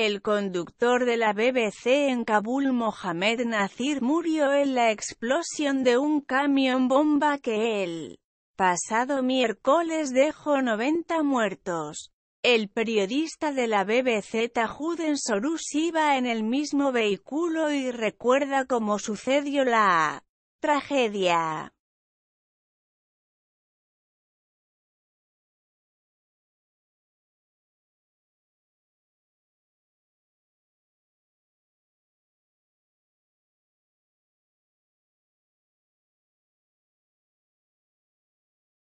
El conductor de la BBC en Kabul Mohamed Nazir murió en la explosión de un camión bomba que el pasado miércoles dejó 90 muertos. El periodista de la BBC Tajuden Sorus iba en el mismo vehículo y recuerda cómo sucedió la tragedia.